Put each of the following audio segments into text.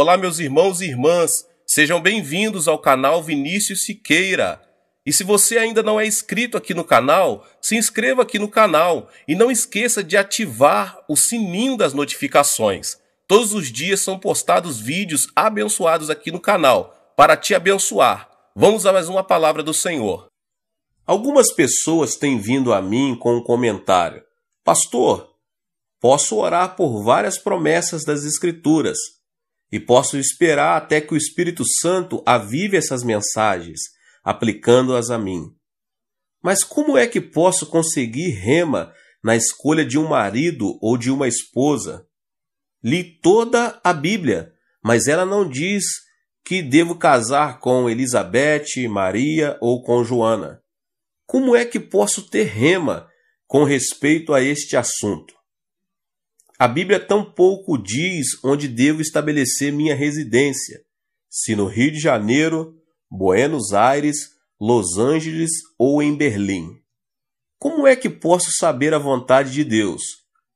Olá, meus irmãos e irmãs, sejam bem-vindos ao canal Vinícius Siqueira. E se você ainda não é inscrito aqui no canal, se inscreva aqui no canal e não esqueça de ativar o sininho das notificações. Todos os dias são postados vídeos abençoados aqui no canal para te abençoar. Vamos a mais uma palavra do Senhor. Algumas pessoas têm vindo a mim com um comentário: Pastor, posso orar por várias promessas das Escrituras e posso esperar até que o Espírito Santo avive essas mensagens, aplicando-as a mim. Mas como é que posso conseguir rema na escolha de um marido ou de uma esposa? Li toda a Bíblia, mas ela não diz que devo casar com Elizabeth, Maria ou com Joana. Como é que posso ter rema com respeito a este assunto? A Bíblia tampouco diz onde devo estabelecer minha residência, se no Rio de Janeiro, Buenos Aires, Los Angeles ou em Berlim. Como é que posso saber a vontade de Deus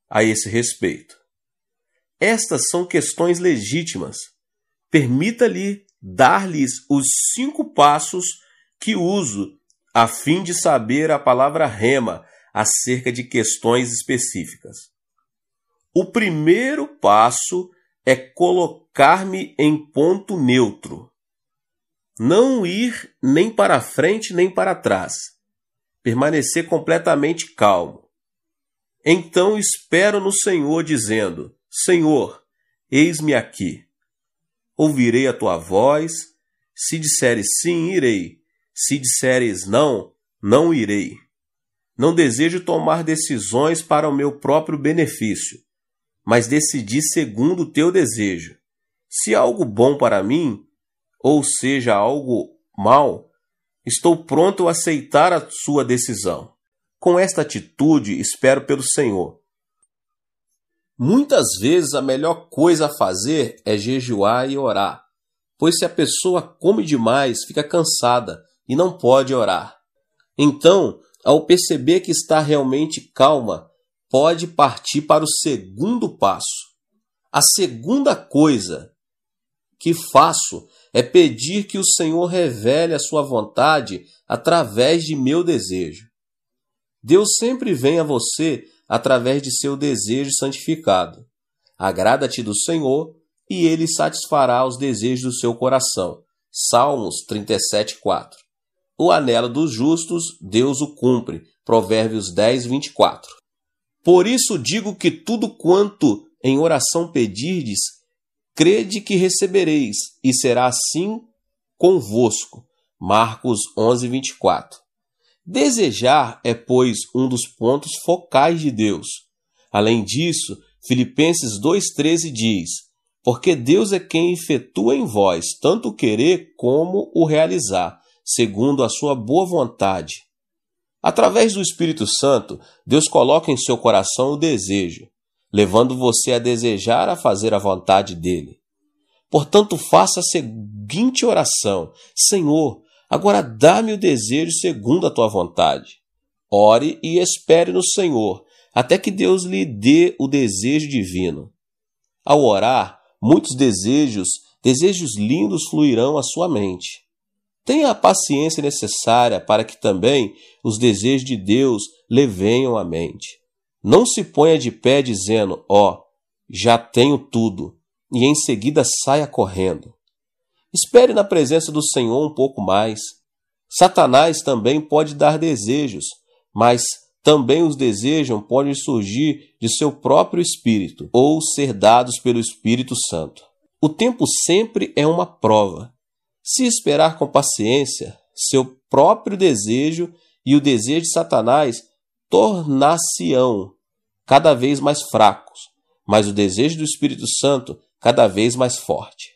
a esse respeito? Estas são questões legítimas. Permita-lhe dar-lhes os cinco passos que uso a fim de saber a palavra rema acerca de questões específicas. O primeiro passo é colocar-me em ponto neutro. Não ir nem para frente nem para trás. Permanecer completamente calmo. Então espero no Senhor, dizendo: Senhor, eis-me aqui. Ouvirei a tua voz. Se disseres sim, irei. Se disseres não, não irei. Não desejo tomar decisões para o meu próprio benefício mas decidi segundo o teu desejo. Se algo bom para mim, ou seja, algo mal, estou pronto a aceitar a sua decisão. Com esta atitude, espero pelo Senhor. Muitas vezes a melhor coisa a fazer é jejuar e orar, pois se a pessoa come demais, fica cansada e não pode orar. Então, ao perceber que está realmente calma, pode partir para o segundo passo. A segunda coisa que faço é pedir que o Senhor revele a sua vontade através de meu desejo. Deus sempre vem a você através de seu desejo santificado. Agrada-te do Senhor e ele satisfará os desejos do seu coração. Salmos 37:4. O anelo dos justos Deus o cumpre. Provérbios 10:24. Por isso digo que tudo quanto em oração pedirdes, crede que recebereis, e será assim convosco. Marcos 11, 24. Desejar é, pois, um dos pontos focais de Deus. Além disso, Filipenses 2,13 diz: Porque Deus é quem efetua em vós tanto o querer como o realizar, segundo a sua boa vontade. Através do Espírito Santo, Deus coloca em seu coração o desejo, levando você a desejar a fazer a vontade dele. Portanto, faça a seguinte oração: Senhor, agora dá-me o desejo segundo a tua vontade. Ore e espere no Senhor, até que Deus lhe dê o desejo divino. Ao orar, muitos desejos, desejos lindos fluirão à sua mente. Tenha a paciência necessária para que também os desejos de Deus lhe venham à mente. Não se ponha de pé dizendo, ó, oh, já tenho tudo, e em seguida saia correndo. Espere na presença do Senhor um pouco mais. Satanás também pode dar desejos, mas também os desejos podem surgir de seu próprio espírito ou ser dados pelo Espírito Santo. O tempo sempre é uma prova. Se esperar com paciência, seu próprio desejo e o desejo de Satanás tornar-se-ão cada vez mais fracos, mas o desejo do Espírito Santo cada vez mais forte.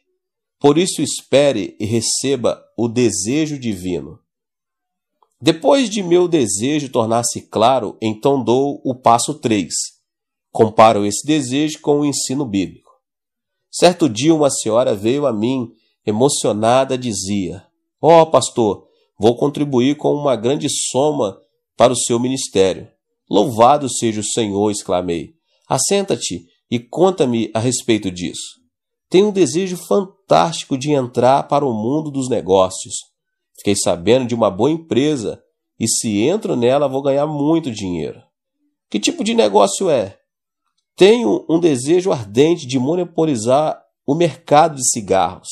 Por isso, espere e receba o desejo divino. Depois de meu desejo tornar-se claro, então dou o passo 3. Comparo esse desejo com o ensino bíblico. Certo dia, uma senhora veio a mim emocionada, dizia: Ó oh, pastor, vou contribuir com uma grande soma para o seu ministério. Louvado seja o Senhor, exclamei. Assenta-te e conta-me a respeito disso. Tenho um desejo fantástico de entrar para o mundo dos negócios. Fiquei sabendo de uma boa empresa e se entro nela vou ganhar muito dinheiro. Que tipo de negócio é? Tenho um desejo ardente de monopolizar o mercado de cigarros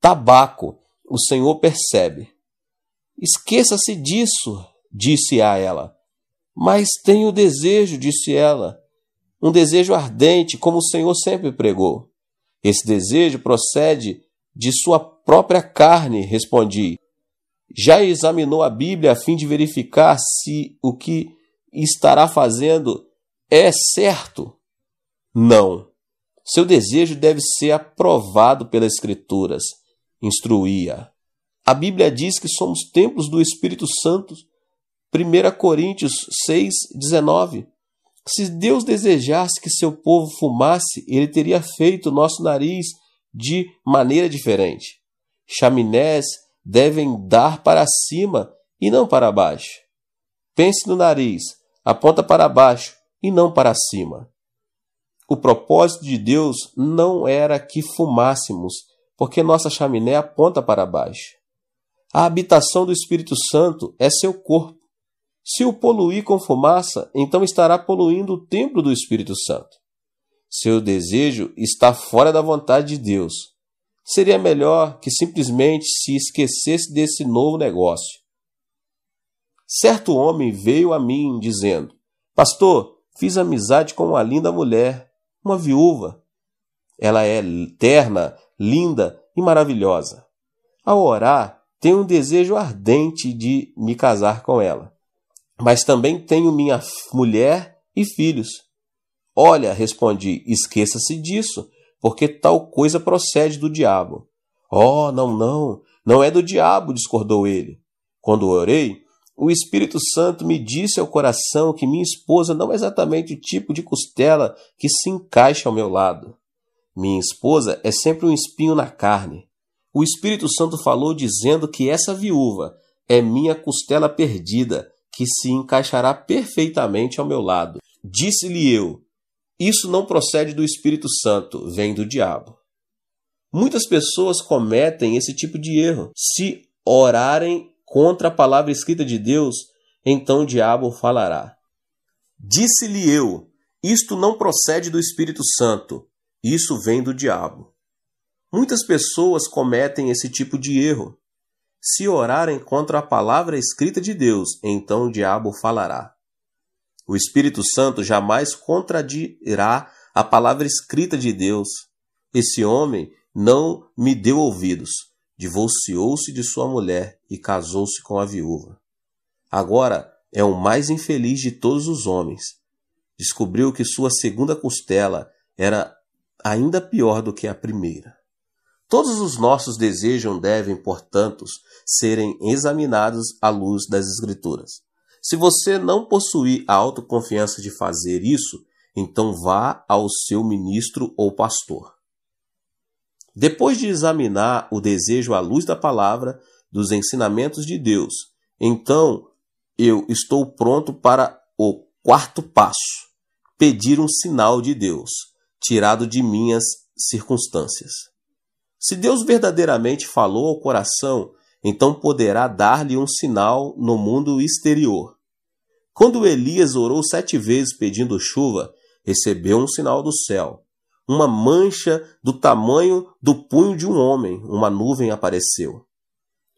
tabaco, o Senhor percebe. Esqueça-se disso, disse a ela. Mas tenho desejo, disse ela, um desejo ardente, como o Senhor sempre pregou. Esse desejo procede de sua própria carne, respondi. Já examinou a Bíblia a fim de verificar se o que estará fazendo é certo? Não. Seu desejo deve ser aprovado pelas Escrituras instruía. A Bíblia diz que somos templos do Espírito Santo, 1 Coríntios 6, 19. Se Deus desejasse que seu povo fumasse, ele teria feito nosso nariz de maneira diferente. Chaminés devem dar para cima e não para baixo. Pense no nariz, aponta para baixo e não para cima. O propósito de Deus não era que fumássemos, porque nossa chaminé aponta para baixo. A habitação do Espírito Santo é seu corpo. Se o poluir com fumaça, então estará poluindo o templo do Espírito Santo. Seu desejo está fora da vontade de Deus. Seria melhor que simplesmente se esquecesse desse novo negócio. Certo homem veio a mim dizendo: Pastor, fiz amizade com uma linda mulher, uma viúva. Ela é terna, linda e maravilhosa. Ao orar, tenho um desejo ardente de me casar com ela. Mas também tenho minha mulher e filhos. Olha, respondi, esqueça-se disso, porque tal coisa procede do diabo. Oh, não, não, não é do diabo, discordou ele. Quando orei, o Espírito Santo me disse ao coração que minha esposa não é exatamente o tipo de costela que se encaixa ao meu lado. Minha esposa é sempre um espinho na carne. O Espírito Santo falou dizendo que essa viúva é minha costela perdida, que se encaixará perfeitamente ao meu lado. Disse-lhe eu: Isso não procede do Espírito Santo, vem do diabo. Muitas pessoas cometem esse tipo de erro. Se orarem contra a palavra escrita de Deus, então o diabo falará. Disse-lhe eu: Isto não procede do Espírito Santo, isso vem do diabo. Muitas pessoas cometem esse tipo de erro. Se orarem contra a palavra escrita de Deus, então o diabo falará. O Espírito Santo jamais contradirá a palavra escrita de Deus. Esse homem não me deu ouvidos. Divorciou-se de sua mulher e casou-se com a viúva. Agora é o mais infeliz de todos os homens. Descobriu que sua segunda costela era ainda pior do que a primeira. Todos os nossos desejos devem, portanto, serem examinados à luz das Escrituras. Se você não possuir a autoconfiança de fazer isso, então vá ao seu ministro ou pastor. Depois de examinar o desejo à luz da palavra, dos ensinamentos de Deus, então eu estou pronto para o quarto passo: pedir um sinal de Deus tirado de minhas circunstâncias. Se Deus verdadeiramente falou ao coração, então poderá dar-lhe um sinal no mundo exterior. Quando Elias orou sete vezes pedindo chuva, recebeu um sinal do céu. Uma mancha do tamanho do punho de um homem, uma nuvem apareceu.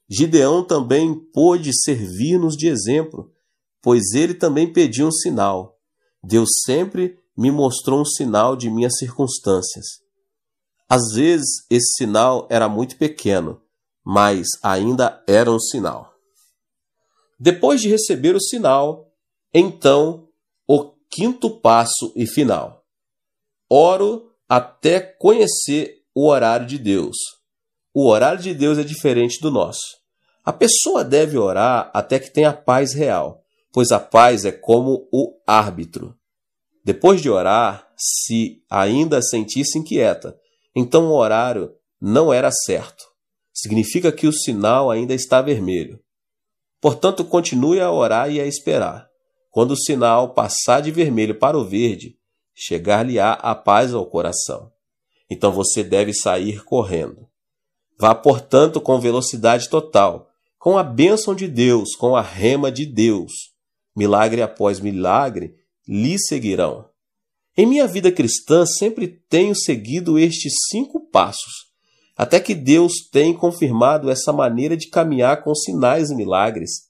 Gideão também pôde servir-nos de exemplo, pois ele também pediu um sinal. Deus sempre me mostrou um sinal de minhas circunstâncias. Às vezes esse sinal era muito pequeno, mas ainda era um sinal. Depois de receber o sinal, então o quinto passo e final. Oro até conhecer o horário de Deus. O horário de Deus é diferente do nosso. A pessoa deve orar até que tenha paz real, pois a paz é como o árbitro. Depois de orar, se ainda sentir sentisse inquieta, então o horário não era certo. Significa que o sinal ainda está vermelho. Portanto, continue a orar e a esperar. Quando o sinal passar de vermelho para o verde, chegar-lhe-á a paz ao coração. Então você deve sair correndo. Vá, portanto, com velocidade total, com a bênção de Deus, com a rema de Deus. Milagre após milagre, lhe seguirão. Em minha vida cristã sempre tenho seguido estes cinco passos, até que Deus tem confirmado essa maneira de caminhar com sinais e milagres.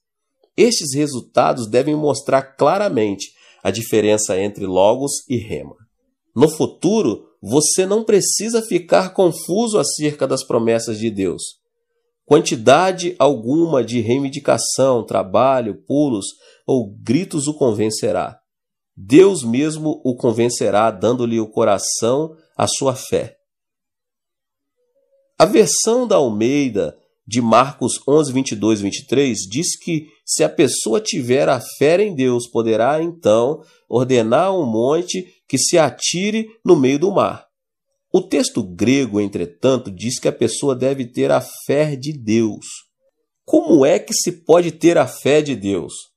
Estes resultados devem mostrar claramente a diferença entre logos e rema. No futuro, você não precisa ficar confuso acerca das promessas de Deus. Quantidade alguma de reivindicação, trabalho, pulos ou gritos o convencerá. Deus mesmo o convencerá, dando-lhe o coração a sua fé. A versão da Almeida de Marcos 11, 22 23 diz que se a pessoa tiver a fé em Deus, poderá então ordenar um monte que se atire no meio do mar. O texto grego, entretanto, diz que a pessoa deve ter a fé de Deus. Como é que se pode ter a fé de Deus?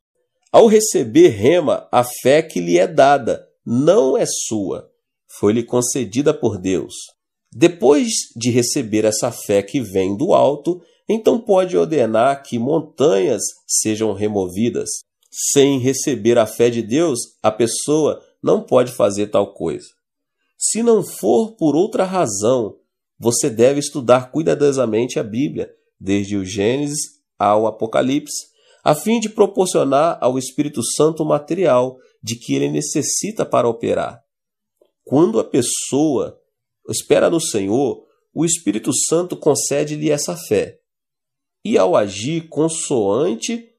Ao receber rema, a fé que lhe é dada não é sua, foi-lhe concedida por Deus. Depois de receber essa fé que vem do alto, então pode ordenar que montanhas sejam removidas. Sem receber a fé de Deus, a pessoa não pode fazer tal coisa. Se não for por outra razão, você deve estudar cuidadosamente a Bíblia, desde o Gênesis ao Apocalipse, a fim de proporcionar ao Espírito Santo o material de que ele necessita para operar. Quando a pessoa espera no Senhor, o Espírito Santo concede-lhe essa fé. E ao agir consoante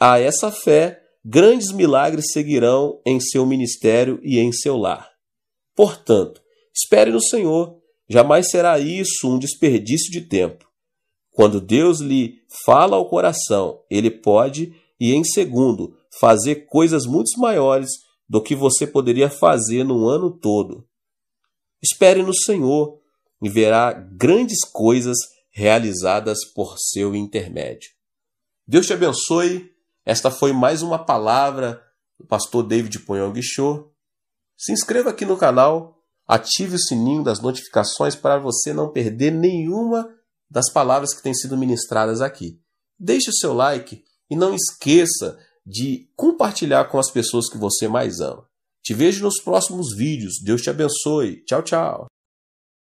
a essa fé, grandes milagres seguirão em seu ministério e em seu lar. Portanto, espere no Senhor, jamais será isso um desperdício de tempo. Quando Deus lhe fala ao coração, ele pode, e em segundo, fazer coisas muito maiores do que você poderia fazer no ano todo. Espere no Senhor e verá grandes coisas realizadas por seu intermédio. Deus te abençoe. Esta foi mais uma palavra do pastor David Punhong Show. Se inscreva aqui no canal, ative o sininho das notificações para você não perder nenhuma das palavras que têm sido ministradas aqui. Deixe o seu like e não esqueça de compartilhar com as pessoas que você mais ama. Te vejo nos próximos vídeos. Deus te abençoe. Tchau, tchau.